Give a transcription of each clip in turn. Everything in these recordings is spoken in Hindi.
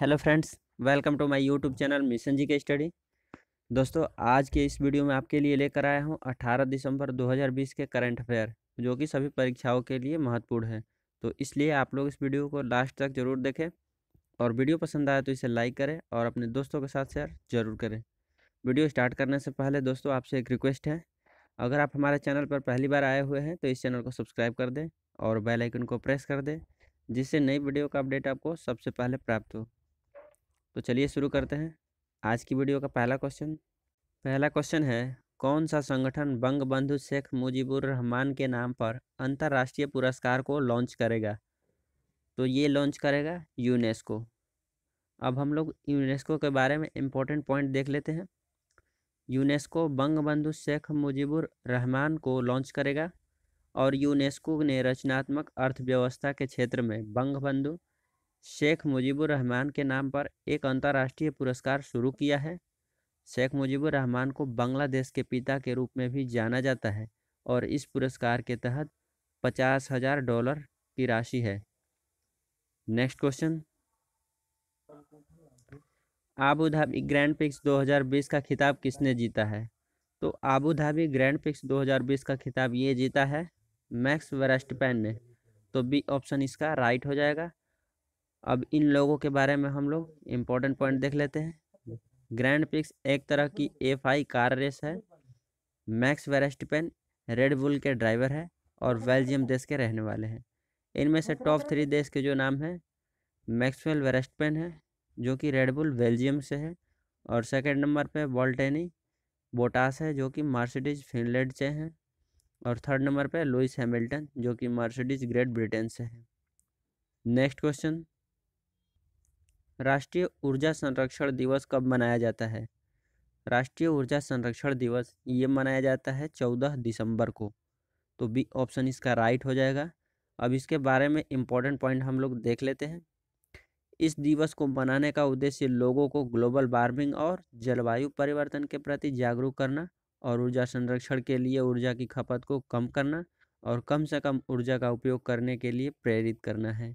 hello friends welcome to my YouTube channel mission G K study दोस्तों आज के इस वीडियो में आपके लिए लेकर आया हूं 18 दिसंबर 2020 के करंट अफेयर जो कि सभी परीक्षाओं के लिए महत्वपूर्ण है तो इसलिए आप लोग इस वीडियो को लास्ट तक जरूर देखें और वीडियो पसंद आए तो इसे लाइक करें और अपने दोस्तों के साथ शेयर जरूर करें वीडियो स्टार्ट करने से पहले दोस्तों आपसे एक रिक्वेस्ट है अगर आप हमारे चैनल पर पहली बार आए हुए हैं तो इस चैनल को सब्सक्राइब कर दें और बेल आइकन को प्रेस कर दें जिससे नई वीडियो का अपडेट आपको सबसे पहले प्राप्त हो तो चलिए शुरू करते हैं आज की वीडियो का पहला क्वेश्चन पहला क्वेश्चन है कौन सा संगठन बंग बंधु शेख मुजीबुर रहमान के नाम पर अंतर्राष्ट्रीय पुरस्कार को लॉन्च करेगा तो ये लॉन्च करेगा यूनेस्को अब हम लोग यूनेस्को के बारे में इम्पोर्टेंट पॉइंट देख लेते हैं यूनेस्को बंग बंधु शेख मुजीबुर रहमान को लॉन्च करेगा और यूनेस्को ने रचनात्मक अर्थव्यवस्था के क्षेत्र में बंगबंधु शेख मुजीबुर रहमान के नाम पर एक अंतर्राष्ट्रीय पुरस्कार शुरू किया है शेख मुजीबुर रहमान को बांग्लादेश के पिता के रूप में भी जाना जाता है और इस पुरस्कार के तहत पचास हजार डॉलर की राशि है next question Abu Dhabi Grand Prix 2020 का खिताब किसने जीता है तो आबूधाबी ग्रैंड पिक्स 2020 का खिताब ये जीता है मैक्स वेरास्टपैन ने तो बी ऑप्शन इसका राइट हो जाएगा अब इन लोगों के बारे में हम लोग इम्पोर्टेंट पॉइंट देख लेते हैं ग्रैंड पिक्स एक तरह की एफ आई कार रेस है मैक्स वेरास्टपैन रेड बुल के ड्राइवर है और बेल्जियम देश के रहने वाले हैं इनमें से टॉप थ्री देश के जो नाम हैं मैक्सवेल वेरेस्टपेन है जो कि रेडबुल बेल्जियम से है और सेकेंड नंबर पर बॉल्टेनी बोटास है जो कि मार्सिडीज फिनलैंड से हैं और थर्ड नंबर पे लुइस हैमिल्टन जो कि मर्सिडीज ग्रेट ब्रिटेन से है नेक्स्ट क्वेश्चन राष्ट्रीय ऊर्जा संरक्षण दिवस कब मनाया जाता है राष्ट्रीय ऊर्जा संरक्षण दिवस ये मनाया जाता है चौदह दिसंबर को तो बी ऑप्शन इसका राइट हो जाएगा अब इसके बारे में इम्पोर्टेंट पॉइंट हम लोग देख लेते हैं इस दिवस को मनाने का उद्देश्य लोगों को ग्लोबल वार्मिंग और जलवायु परिवर्तन के प्रति जागरूक करना और ऊर्जा संरक्षण के लिए ऊर्जा की खपत को कम करना और कम से कम ऊर्जा का उपयोग करने के लिए प्रेरित करना है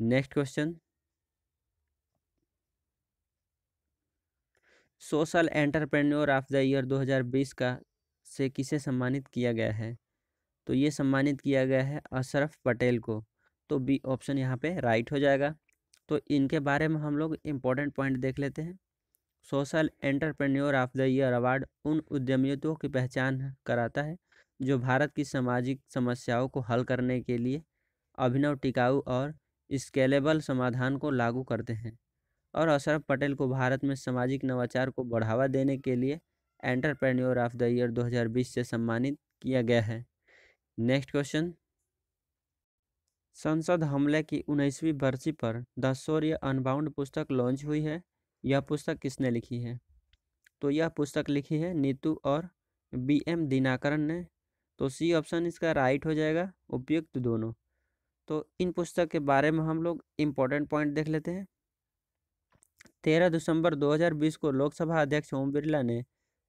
next question social entrepreneur of the year 2020 का से किसे सम्मानित किया गया है तो ये सम्मानित किया गया है अशरफ पटेल को तो बी ऑप्शन यहाँ पे राइट हो जाएगा तो इनके बारे में हम लोग इम्पोर्टेंट पॉइंट देख लेते हैं social entrepreneur of the year award उन उद्यमियों की पहचान कराता है जो भारत की सामाजिक समस्याओं को हल करने के लिए अभिनव टिकाऊ और स्केलेबल समाधान को लागू करते हैं और अशरफ पटेल को भारत में सामाजिक नवाचार को बढ़ावा देने के लिए एंटरप्रेन्योर ऑफ द ईयर 2020 से सम्मानित किया गया है नेक्स्ट क्वेश्चन संसद हमले की उन्नीसवीं बरसी पर द सूर्य अनबाउंड पुस्तक लॉन्च हुई है यह पुस्तक किसने लिखी है तो यह पुस्तक लिखी है नीतू और बी एम दिनाकरण ने तो सी ऑप्शन इसका राइट हो जाएगा उपयुक्त दोनों तो इन पुस्तक के बारे में हम लोग इम्पोर्टेंट पॉइंट देख लेते हैं तेरह दिसंबर 2020 को लोकसभा अध्यक्ष ओम बिरला ने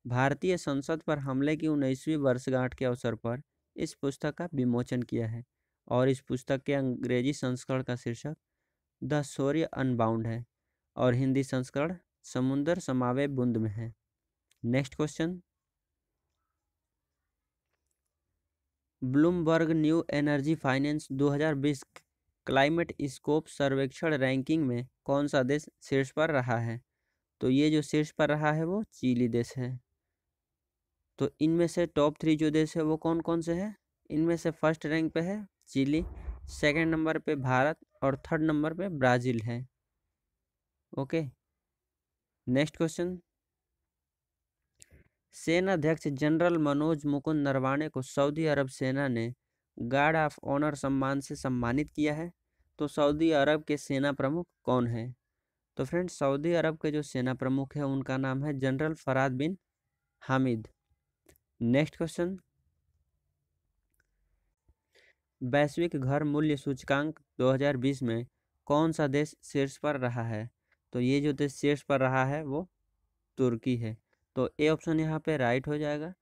भारतीय संसद पर हमले की उन्नीसवीं वर्षगांठ के अवसर पर इस पुस्तक का विमोचन किया है और इस पुस्तक के अंग्रेजी संस्करण का शीर्षक द सौर्य अनबाउंड है और हिंदी संस्करण समुद्र समावे बुंद में है next question Bloomberg New Energy Finance 2020 climate scope सर्वेक्षण रैंकिंग में कौन सा देश शीर्ष पर रहा है तो ये जो शीर्ष पर रहा है वो चीली देश है तो इनमें से टॉप थ्री जो देश है वो कौन कौन से हैं इनमें से फर्स्ट रैंक पे है चिली सेकंड नंबर पे भारत और थर्ड नंबर पे ब्राज़ील है ओके नेक्स्ट क्वेश्चन सेना अध्यक्ष जनरल मनोज मुकुंद नरवाणे को सऊदी अरब सेना ने गार्ड ऑफ ऑनर सम्मान से सम्मानित किया है तो सऊदी अरब के सेना प्रमुख कौन है तो फ्रेंड्स सऊदी अरब के जो सेना प्रमुख है उनका नाम है general Farad bin Hamid next question वैश्विक घर मूल्य सूचकांक 2020 में कौन सा देश शीर्ष पर रहा है तो ये जो देश शेष पर रहा है वो तुर्की है तो ए ऑप्शन यहाँ पे राइट हो जाएगा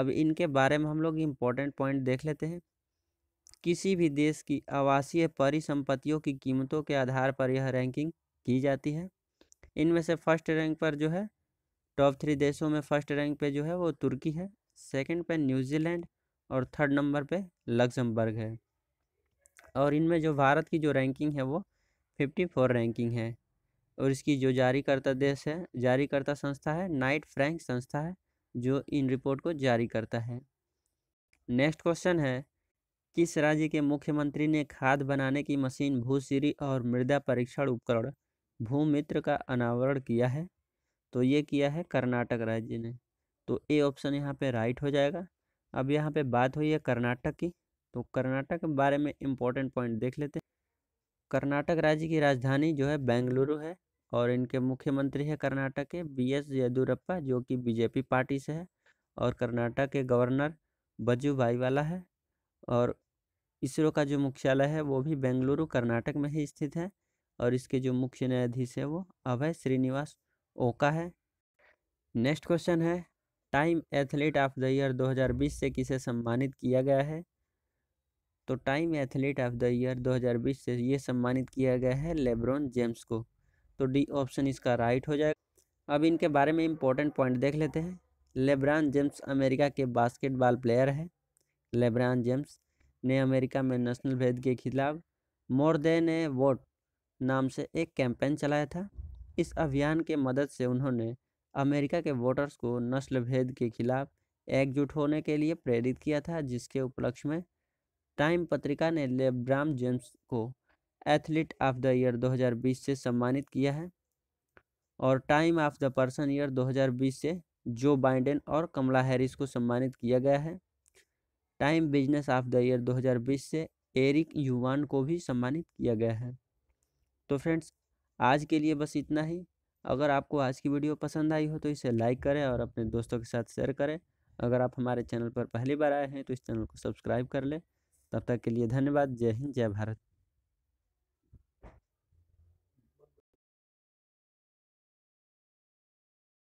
अब इनके बारे में हम लोग इम्पोर्टेंट पॉइंट देख लेते हैं किसी भी देश की आवासीय परिसंपत्तियों की कीमतों के आधार पर यह रैंकिंग की जाती है इनमें से फर्स्ट रैंक पर जो है टॉप थ्री देशों में फर्स्ट रैंक पर जो है वो तुर्की है सेकेंड पर न्यूजीलैंड और थर्ड नंबर पर लग्जमबर्ग है और इनमें जो भारत की जो रैंकिंग है वो फिफ्टी फोर रैंकिंग है और इसकी जो जारीकर्ता देश है जारीकर्ता संस्था है नाइट फ्रैंक संस्था है जो इन रिपोर्ट को जारी करता है नेक्स्ट क्वेश्चन है किस राज्य के मुख्यमंत्री ने खाद बनाने की मशीन भूसिरी और मृदा परीक्षण उपकरण भूमित्र का अनावरण किया है तो ये किया है कर्नाटक राज्य ने तो ए ऑप्शन यहाँ पे राइट हो जाएगा अब यहाँ पे बात हुई है कर्नाटक की तो कर्नाटक के बारे में इम्पोर्टेंट पॉइंट देख लेते हैं कर्नाटक राज्य की राजधानी जो है बेंगलुरु है और इनके मुख्यमंत्री है कर्नाटक के बी एस येदुरप्पा जो कि बीजेपी पार्टी से है और कर्नाटक के गवर्नर बजू भाईवाला है और इसरो का जो मुख्यालय है वो भी बेंगलुरु कर्नाटक में ही स्थित है और इसके जो मुख्य न्यायाधीश है वो अभय श्रीनिवास ओका है नेक्स्ट क्वेश्चन है Time athlete of the year 2020 से किसे सम्मानित किया गया है तो Time athlete of the year 2020 से ये सम्मानित किया गया है लेब्रोन जेम्स को तो डी ऑप्शन इसका राइट हो जाएगा अब इनके बारे में इम्पोर्टेंट पॉइंट देख लेते हैं लेब्रान जेम्स अमेरिका के बास्केटबॉल प्लेयर हैं लेब्रान जेम्स ने अमेरिका में नेशनल भेद के खिलाफ मोर देन ए वोट नाम से एक कैंपेन चलाया था इस अभियान के मदद से उन्होंने अमेरिका के वोटर्स को नस्ल भेद के खिलाफ एकजुट होने के लिए प्रेरित किया था जिसके उपलक्ष्य में टाइम पत्रिका ने लेब्राम जेम्स को एथलीट ऑफ द ईयर 2020 से सम्मानित किया है और Time of the person year 2020 से जो बाइडेन और कमला हैरिस को सम्मानित किया गया है Time business of the year 2020 से एरिक युवान को भी सम्मानित किया गया है तो फ्रेंड्स आज के लिए बस इतना ही अगर आपको आज की वीडियो पसंद आई हो तो इसे लाइक करें और अपने दोस्तों के साथ शेयर करें अगर आप हमारे चैनल पर पहली बार आए हैं तो इस चैनल को सब्सक्राइब कर लें तब तक के लिए धन्यवाद जय हिंद जय भारत